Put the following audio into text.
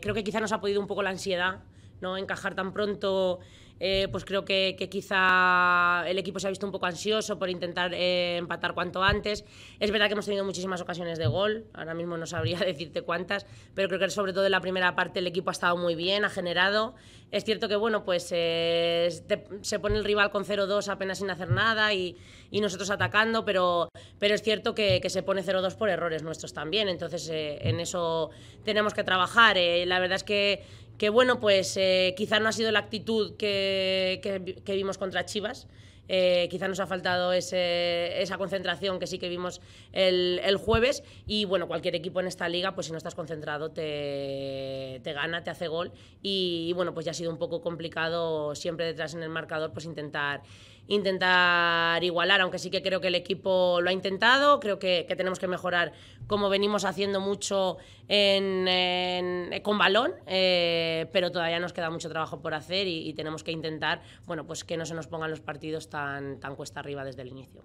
Creo que quizá nos ha podido un poco la ansiedad, ¿no? Encajar tan pronto eh, pues creo que, quizá el equipo se ha visto un poco ansioso por intentar eh, empatar cuanto antes. Es verdad que hemos tenido muchísimas ocasiones de gol, ahora mismo no sabría decirte cuántas, pero creo que sobre todo en la primera parte el equipo ha estado muy bien, ha generado. Es cierto que bueno, pues eh, se pone el rival con 0-2 apenas sin hacer nada y, nosotros atacando, pero, pero es cierto que, que se pone 0-2 por errores nuestros también, entonces en eso tenemos que trabajar. la verdad es que que bueno, pues eh, quizá no ha sido la actitud que, vimos contra Chivas. Eh, quizá nos ha faltado esa concentración que sí que vimos el, el, jueves y bueno, cualquier equipo en esta liga, pues si no estás concentrado te, gana, te hace gol y, bueno, pues ya ha sido un poco complicado siempre detrás en el marcador pues intentar, intentar igualar, aunque sí que creo que el equipo lo ha intentado, creo que, tenemos que mejorar como venimos haciendo mucho con balón, eh, pero todavía nos queda mucho trabajo por hacer y, y, tenemos que intentar, bueno, pues que no se nos pongan los partidos tan, tan cuesta arriba desde el inicio.